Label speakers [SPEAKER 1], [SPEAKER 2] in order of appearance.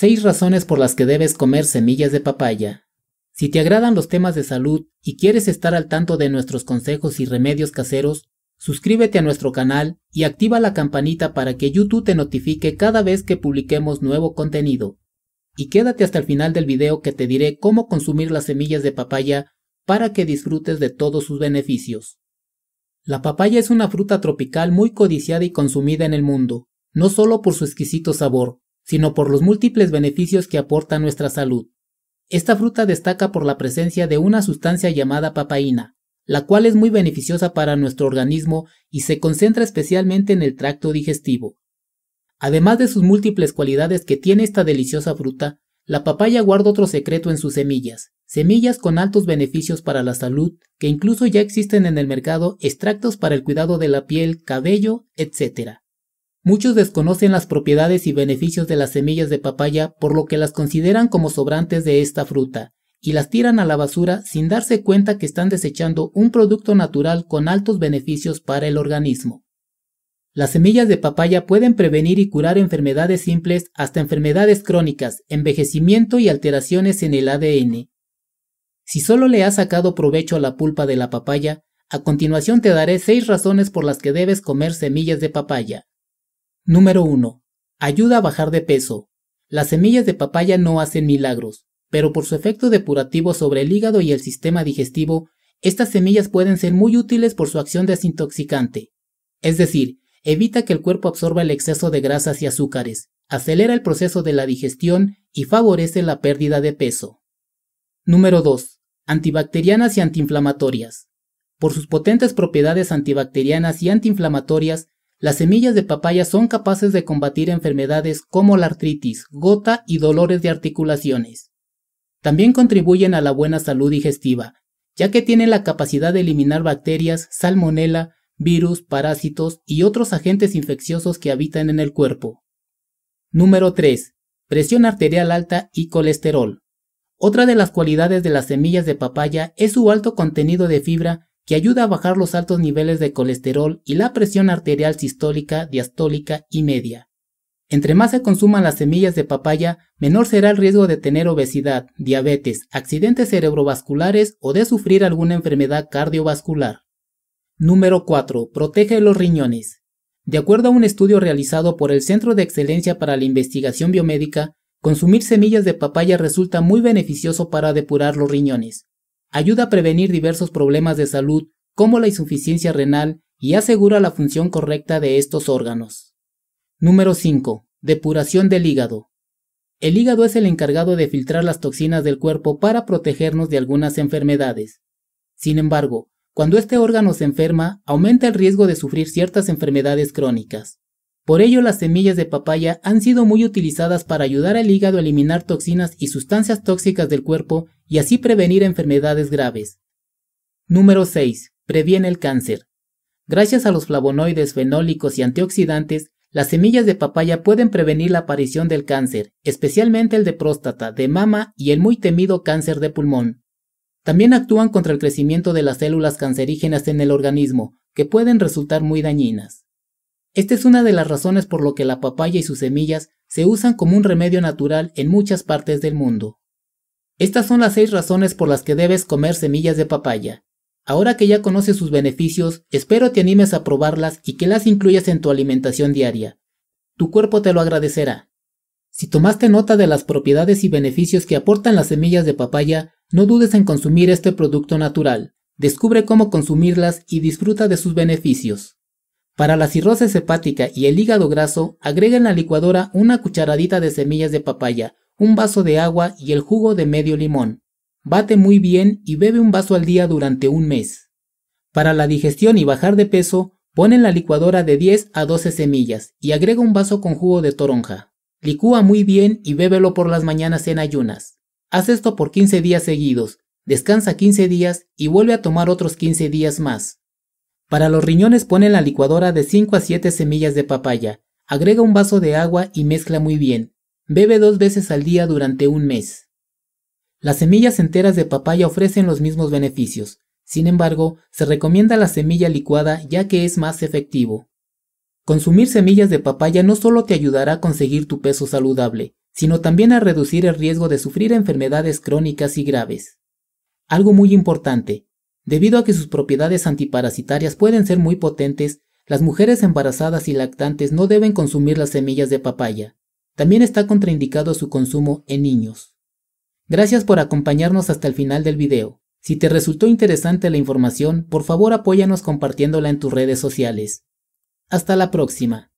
[SPEAKER 1] 6 razones por las que debes comer semillas de papaya. Si te agradan los temas de salud y quieres estar al tanto de nuestros consejos y remedios caseros, suscríbete a nuestro canal y activa la campanita para que YouTube te notifique cada vez que publiquemos nuevo contenido. Y quédate hasta el final del video que te diré cómo consumir las semillas de papaya para que disfrutes de todos sus beneficios. La papaya es una fruta tropical muy codiciada y consumida en el mundo, no solo por su exquisito sabor, sino por los múltiples beneficios que aporta nuestra salud. Esta fruta destaca por la presencia de una sustancia llamada papaína, la cual es muy beneficiosa para nuestro organismo y se concentra especialmente en el tracto digestivo. Además de sus múltiples cualidades que tiene esta deliciosa fruta, la papaya guarda otro secreto en sus semillas, semillas con altos beneficios para la salud, que incluso ya existen en el mercado extractos para el cuidado de la piel, cabello, etc. Muchos desconocen las propiedades y beneficios de las semillas de papaya por lo que las consideran como sobrantes de esta fruta y las tiran a la basura sin darse cuenta que están desechando un producto natural con altos beneficios para el organismo. Las semillas de papaya pueden prevenir y curar enfermedades simples hasta enfermedades crónicas, envejecimiento y alteraciones en el ADN. Si solo le has sacado provecho a la pulpa de la papaya, a continuación te daré 6 razones por las que debes comer semillas de papaya. Número 1. Ayuda a bajar de peso. Las semillas de papaya no hacen milagros, pero por su efecto depurativo sobre el hígado y el sistema digestivo, estas semillas pueden ser muy útiles por su acción desintoxicante. Es decir, evita que el cuerpo absorba el exceso de grasas y azúcares, acelera el proceso de la digestión y favorece la pérdida de peso. Número 2. Antibacterianas y antiinflamatorias. Por sus potentes propiedades antibacterianas y antiinflamatorias, las semillas de papaya son capaces de combatir enfermedades como la artritis, gota y dolores de articulaciones. También contribuyen a la buena salud digestiva, ya que tienen la capacidad de eliminar bacterias, salmonela, virus, parásitos y otros agentes infecciosos que habitan en el cuerpo. Número 3. Presión arterial alta y colesterol. Otra de las cualidades de las semillas de papaya es su alto contenido de fibra que ayuda a bajar los altos niveles de colesterol y la presión arterial sistólica, diastólica y media. Entre más se consuman las semillas de papaya, menor será el riesgo de tener obesidad, diabetes, accidentes cerebrovasculares o de sufrir alguna enfermedad cardiovascular. Número 4. Protege los riñones. De acuerdo a un estudio realizado por el Centro de Excelencia para la Investigación Biomédica, consumir semillas de papaya resulta muy beneficioso para depurar los riñones ayuda a prevenir diversos problemas de salud como la insuficiencia renal y asegura la función correcta de estos órganos. Número 5. Depuración del hígado. El hígado es el encargado de filtrar las toxinas del cuerpo para protegernos de algunas enfermedades. Sin embargo, cuando este órgano se enferma, aumenta el riesgo de sufrir ciertas enfermedades crónicas. Por ello, las semillas de papaya han sido muy utilizadas para ayudar al hígado a eliminar toxinas y sustancias tóxicas del cuerpo y así prevenir enfermedades graves. Número 6. Previene el cáncer. Gracias a los flavonoides, fenólicos y antioxidantes, las semillas de papaya pueden prevenir la aparición del cáncer, especialmente el de próstata, de mama y el muy temido cáncer de pulmón. También actúan contra el crecimiento de las células cancerígenas en el organismo, que pueden resultar muy dañinas. Esta es una de las razones por lo que la papaya y sus semillas se usan como un remedio natural en muchas partes del mundo. Estas son las seis razones por las que debes comer semillas de papaya. Ahora que ya conoces sus beneficios, espero te animes a probarlas y que las incluyas en tu alimentación diaria. Tu cuerpo te lo agradecerá. Si tomaste nota de las propiedades y beneficios que aportan las semillas de papaya, no dudes en consumir este producto natural. Descubre cómo consumirlas y disfruta de sus beneficios. Para la cirrosis hepática y el hígado graso, agrega en la licuadora una cucharadita de semillas de papaya, un vaso de agua y el jugo de medio limón. Bate muy bien y bebe un vaso al día durante un mes. Para la digestión y bajar de peso, pon en la licuadora de 10 a 12 semillas y agrega un vaso con jugo de toronja. Licúa muy bien y bébelo por las mañanas en ayunas. Haz esto por 15 días seguidos, descansa 15 días y vuelve a tomar otros 15 días más. Para los riñones ponen en la licuadora de 5 a 7 semillas de papaya, agrega un vaso de agua y mezcla muy bien. Bebe dos veces al día durante un mes. Las semillas enteras de papaya ofrecen los mismos beneficios, sin embargo, se recomienda la semilla licuada ya que es más efectivo. Consumir semillas de papaya no solo te ayudará a conseguir tu peso saludable, sino también a reducir el riesgo de sufrir enfermedades crónicas y graves. Algo muy importante, Debido a que sus propiedades antiparasitarias pueden ser muy potentes, las mujeres embarazadas y lactantes no deben consumir las semillas de papaya. También está contraindicado su consumo en niños. Gracias por acompañarnos hasta el final del video. Si te resultó interesante la información, por favor apóyanos compartiéndola en tus redes sociales. Hasta la próxima.